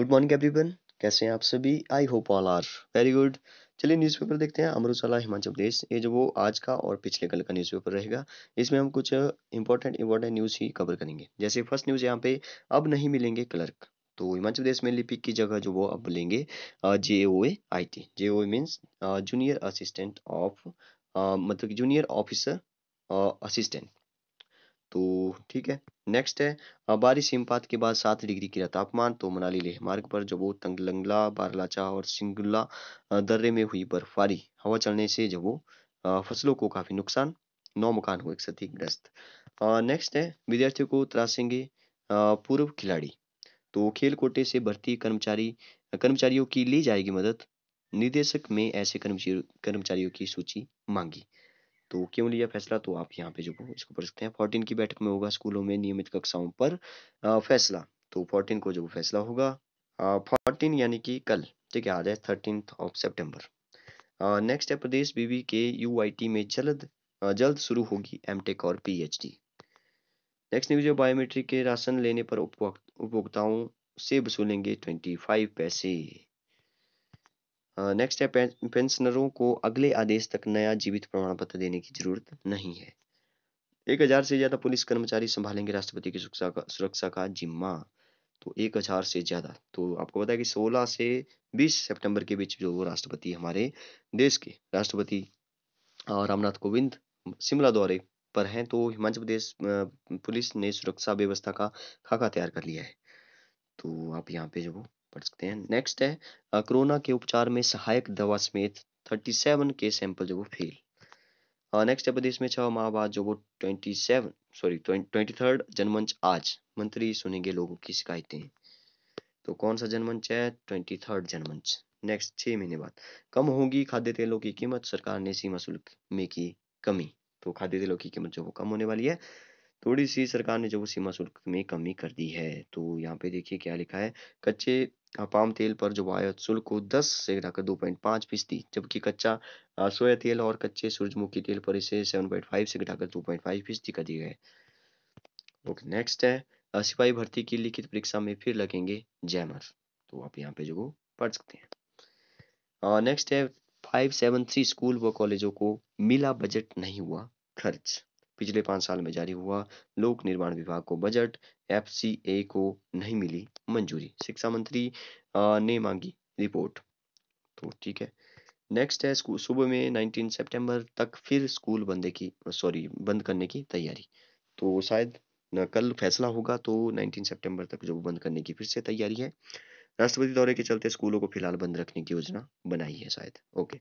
Good morning everyone कैसे हैं आप सभी I hope all are very good चलिए न्यूज़पेपर देखते हैं अमर उजाला हिमाचल प्रदेश ये जो वो आज का और पिछले कल का न्यूज़पेपर रहेगा इसमें हम कुछ इंपॉर्टेंट इंपॉर्टेंट न्यूज़ ही कवर करेंगे जैसे फर्स्ट न्यूज़ यहाँ पे अब नहीं मिलेंगे क्लर्क तो हिमाचल प्रदेश में लिपिक की जगह जो वो अब लेंगे J O A I T J O A means junior assistant of मतलब जूनियर ऑफिसर असिस्टेंट तो ठीक है नेक्स्ट है बारिश हिमपात के बाद सात डिग्री गिरा तापमान तो मनाली लेह मार्ग पर जबो तंगलंगला बारलाचा और सिंगुल्ला दर्रे में हुई बर्फबारी हवा चलने से जबो फसलों को काफ़ी नुकसान नौ मकान हुए क्षतिग्रस्त नेक्स्ट है विद्यार्थियों को त्रासेंगे पूर्व खिलाड़ी तो खेल कोटे से भर्ती कर्मचारी कर्मचारियों की ली जाएगी मदद निदेशक में ऐसे कर्मचारियों की सूची मांगी तो क्यों लिया फैसला तो आप यहाँ पे जो इसको पढ़ सकते हैं फोर्टीन की बैठक में होगा स्कूलों में नियमित कक्षाओं पर फैसला तो फोर्टीन को जो फैसला होगा फोर्टीन यानी कि कल ठीक है आ जाए थर्टीन ऑफ सेप्टेम्बर नेक्स्ट है प्रदेश बीबी के यू में जल्द जल्द शुरू होगी एमटेक और पीएचडी नेक्स्ट न्यूज बायोमेट्रिक के राशन लेने पर उपभोक्ताओं से वसूलेंगे ट्वेंटी फाइव पैसे नेक्स्ट है पेंशनरों को अगले आदेश तक नया जीवित प्रमाण पत्र देने की जरूरत नहीं है एक हजार से ज्यादा पुलिस कर्मचारी संभालेंगे राष्ट्रपति की सुरक्षा का सुरक्षा का जिम्मा तो एक हजार से ज्यादा तो आपको पता है कि सोलह से बीस सितंबर के बीच जो राष्ट्रपति हमारे देश के राष्ट्रपति रामनाथ कोविंद शिमला दौरे पर हैं तो हिमाचल प्रदेश पुलिस ने सुरक्षा व्यवस्था का खाका तैयार कर लिया है तो आप यहाँ पे जो पढ़ सकते हैं नेक्स्ट है कोरोना के उपचार में सहायक दवा समेत 37 के सैंपल जो वो फेल नेक्स्ट है प्रदेश में छह माह बाद जो वो 27 सॉरी ट्वेंटी थर्ड जनमंच आज मंत्री सुनेंगे लोगों की शिकायतें तो कौन सा जनमंच है ट्वेंटी थर्ड जनमंच नेक्स्ट छह महीने बाद कम होगी खाद्य तेलों की कीमत सरकार ने सीमा शुल्क में की कमी तो खाद्य तेलों की कीमत जो वो कम होने वाली है थोड़ी सी सरकार ने जो वो सीमा शुल्क में कमी कर दी है तो यहाँ पे देखिए क्या लिखा है कच्चे पाम तेल पर जो आयात शुल्क को दस से घटाकर दो पॉइंट पांच फीसदी जबकि कच्चा सोया तेल और कच्चे सूरजमुखी तेल पर इसे फाइव से घटाकर फाइव फीसदी कर दी गए ओके नेक्स्ट है सिपाही भर्ती की लिखित परीक्षा में फिर लगेंगे जैमर तो आप यहाँ पे जो पढ़ सकते हैं नेक्स्ट है फाइव सेवन थ्री स्कूल व कॉलेजों को मिला बजट नहीं हुआ खर्च पिछले पाँच साल में जारी हुआ लोक निर्माण विभाग को बजट एफ को नहीं मिली मंजूरी शिक्षा मंत्री ने मांगी रिपोर्ट तो ठीक है नेक्स्ट है सुबह में 19 सितंबर तक फिर स्कूल बंद की सॉरी बंद करने की तैयारी तो शायद कल फैसला होगा तो 19 सितंबर तक जो बंद करने की फिर से तैयारी है राष्ट्रपति दौरे के चलते स्कूलों को फिलहाल बंद रखने की योजना बनाई है शायद ओके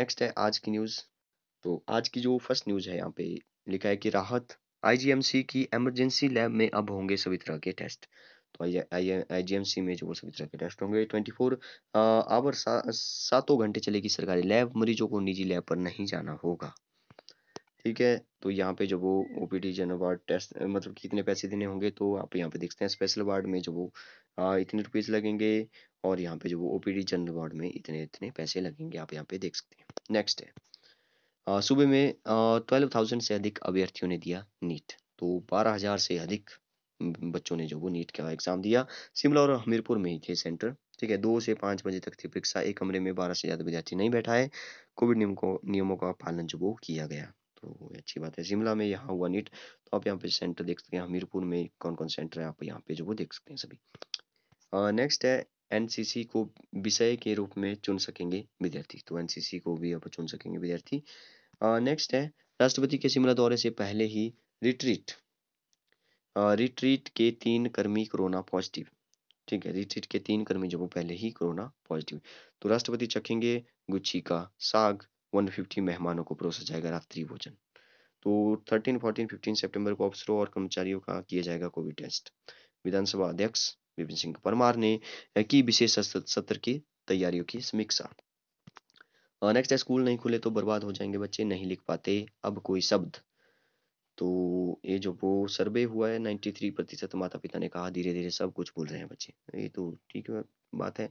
नेक्स्ट है आज की न्यूज़ तो आज की जो फर्स्ट न्यूज़ है यहाँ पे लिखा है कि राहत आईजीएमसी की एमरजेंसी लैब में अब होंगे सभी तरह के टेस्ट तो आईजीएमसी में जो सभी तरह के टेस्ट होंगे 24 फोर आवर सातों घंटे चलेगी सरकारी लैब मरीजों को निजी लैब पर नहीं जाना होगा ठीक है तो यहाँ पे जो वो O P D general ward test मतलब कितने पैसे देने होंगे तो आप यहाँ पे देखते हैं स्पेशल वार्ड में जो वो आ, इतने रुपीज़ लगेंगे और यहाँ पे जो वो O P D general ward में इतने इतने पैसे लगेंगे आप यहाँ पे देख सकते हैं नेक्स्ट है सूबे में ट्वेल्व थाउजेंड से अधिक अभ्यर्थियों ने दिया नीट तो बारह हजार से अधिक बच्चों ने जो वो नीट का एग्जाम दिया शिमला और हमीरपुर में ही थे सेंटर ठीक है दो से पाँच बजे तक थी परीक्षा एक कमरे में बारह से ज़्यादा विद्यार्थी नहीं बैठा है कोविड नियम को नियमों का पालन जो वो किया गया तो अच्छी बात है शिमला में यहाँ हुआ नीट तो आप यहाँ पे सेंटर देख सकते हैं हमीरपुर में कौन कौन सेंटर है आप यहाँ पे जो वो देख सकते हैं सभी नेक्स्ट है एनसीसी को विषय के रूप में चुन सकेंगे विद्यार्थी तो एनसीसी को भी आप चुन सकेंगे विद्यार्थी नेक्स्ट है राष्ट्रपति के शिमला दौरे से पहले ही रिट्रीट रिट्रीट के तीन कर्मी कोरोना पॉजिटिव ठीक है रिट्रीट के तीन कर्मी जो वो पहले ही कोरोना पॉजिटिव तो राष्ट्रपति चखेंगे गुच्छी का साग 150 मेहमानों को परोसा जाएगा रात्रि भोजन तो 13, 14, 15 सितंबर को अफसरों और कर्मचारियों का किया जाएगा कोविड टेस्ट विधानसभा अध्यक्ष विपिन सिंह परमार ने की विशेष सत्र की तैयारियों की समीक्षा नेक्स्ट स्कूल नहीं खुले तो बर्बाद हो जाएंगे बच्चे नहीं लिख पाते अब कोई शब्द तो ये जो वो सर्वे हुआ है नाइन्टी थ्री प्रतिशत माता पिता ने कहा धीरे धीरे सब कुछ भूल रहे हैं बच्चे ये तो ठीक है बात है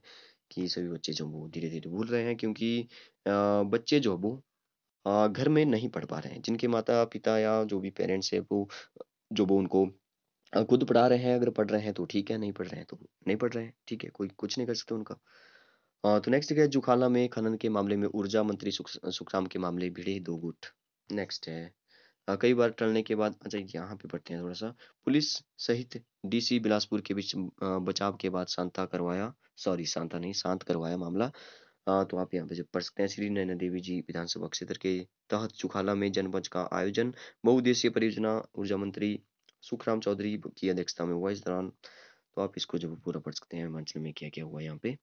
कि सभी बच्चे जो वो धीरे धीरे भूल रहे हैं क्योंकि बच्चे जो वो घर में नहीं पढ़ पा रहे हैं जिनके माता पिता या जो भी पेरेंट्स है वो जो वो उनको खुद पढ़ा रहे हैं अगर पढ़ रहे हैं तो ठीक है नहीं पढ़ रहे हैं तो नहीं पढ़ रहे हैं ठीक है कोई कुछ नहीं कर सकते उनका तो नेक्स्ट है जुखाला में खनन के मामले में ऊर्जा मंत्री सुखराम के मामले भिड़े दो गुट नेक्स्ट है कई बार टलने के बाद अच्छा यहाँ पे पढ़ते हैं थोड़ा सा पुलिस सहित डीसी बिलासपुर के बीच बचाव के बाद शांता करवाया सॉरी शांता नहीं शांत करवाया मामला तो आप यहाँ पे जब पढ़ सकते हैं श्री नैना देवी जी विधानसभा क्षेत्र के तहत चुखाला में जनमंच का आयोजन बहुउद्देशीय परियोजना ऊर्जा मंत्री सुखराम चौधरी की अध्यक्षता में हुआ इस दौरान तो आप इसको जब पूरा पढ़ सकते हैं हिमाचल में क्या क्या हुआ यहाँ पे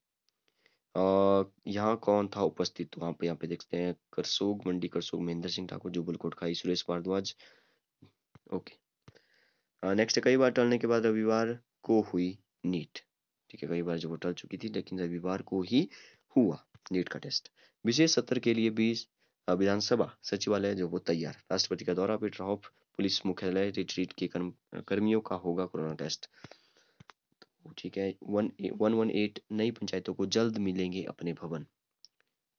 यहाँ कौन था उपस्थित वहाँ पे यहाँ पे देखते हैं करसोग मंडी करसोग महेंद्र सिंह ठाकुर जुबल कोटखाई सुरेश भारद्वाज ओके नेक्स्ट कई बार टलने के बाद रविवार को हुई नीट ठीक है कई बार जब वो टल चुकी थी लेकिन रविवार को ही हुआ नीट का टेस्ट विशेष सत्र के लिए भी विधानसभा सचिवालय जो वो तैयार राष्ट्रपति का दौरा पीटर हॉफ पुलिस मुख्यालय रिट्रीट के कर्म कर्मियों का होगा कोरोना टेस्ट तो ठीक है वन वन वन एट नई पंचायतों को जल्द मिलेंगे अपने भवन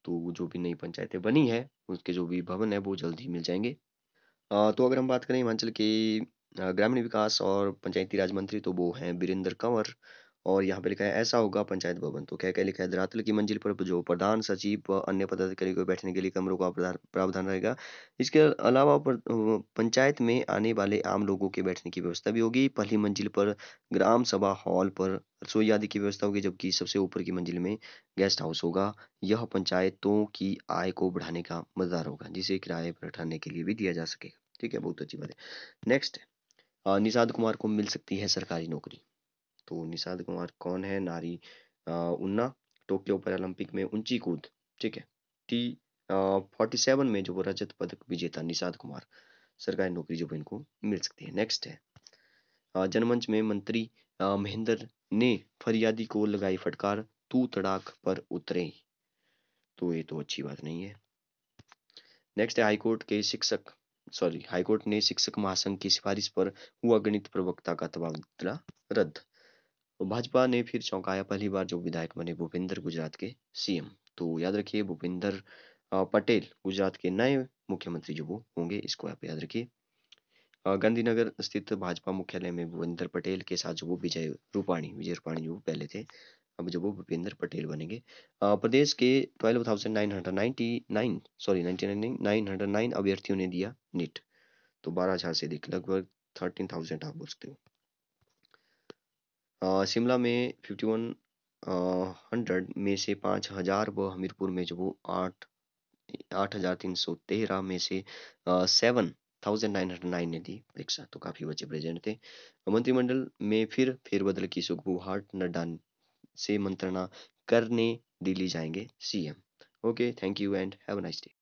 तो जो भी नई पंचायतें बनी है उसके जो भी भवन है वो जल्द ही मिल जाएंगे आ, तो अगर हम बात करें हिमाचल के ग्रामीण विकास और पंचायती राज मंत्री तो वो हैं वीरेंद्र कंवर और यहाँ पे लिखा है ऐसा होगा पंचायत भवन तो क्या क्या लिखा है धरातल की मंजिल पर जो प्रधान सचिव व अन्य पदाधिकारी को बैठने के लिए कमरों का प्रावधान रहेगा इसके अलावा पंचायत में आने वाले आम लोगों के बैठने की व्यवस्था भी होगी पहली मंजिल पर ग्राम सभा हॉल पर रसोई आदि की व्यवस्था होगी जबकि सबसे ऊपर की मंजिल में गेस्ट हाउस होगा यह पंचायतों की आय को बढ़ाने का मददार होगा जिसे किराए पर ठहरने के लिए भी दिया जा सकेगा ठीक है बहुत अच्छी बात है नेक्स्ट निषाद कुमार को मिल सकती है सरकारी नौकरी तो निषाद कुमार कौन है नारी उन्ना टोक्यो पैरालंपिक में ऊंची कूद ठीक है टी फोर्टी सेवन में जो वो रजत पदक विजेता निषाद कुमार सरकारी नौकरी जो इनको मिल सकती है नेक्स्ट है जनमंच में मंत्री महेंद्र ने फरियादी को लगाई फटकार तू तड़ाक पर उतरे तो ये तो अच्छी बात नहीं है नेक्स्ट है हाईकोर्ट के शिक्षक सॉरी हाईकोर्ट ने शिक्षक महासंघ की सिफारिश पर हुआ गणित प्रवक्ता का तबादला रद्द तो भाजपा ने फिर चौंकाया पहली बार जो विधायक बने भूपेंद्र गुजरात के सीएम तो याद रखिए भूपेंद्र पटेल गुजरात के नए मुख्यमंत्री जो वो होंगे इसको आप याद रखिए गांधीनगर स्थित भाजपा मुख्यालय में भूपेंद्र पटेल के साथ जो वो विजय रूपाणी विजय रूपाणी जो पहले थे अब जो वो भूपेंद्र पटेल बनेंगे प्रदेश के नाइन सॉरी नाइन अभ्यर्थियों ने दिया नीट तो बारह हजार से अधिक लगभग थर्टीन थाउजेंड आप सकते हो शिमला में फिफ्टी वन हंड्रेड में से पाँच हजार व हमीरपुर में जो वो सौ तेरह में से हंड्रेड नाइन ने दी परीक्षा तो काफी बच्चे प्रेजेंट थे। मंत्रिमंडल में फिर फेरबदल की हार्ट नड्डा से मंत्रणा करने दिल्ली जाएंगे CM. Okay thank you and have a nice day.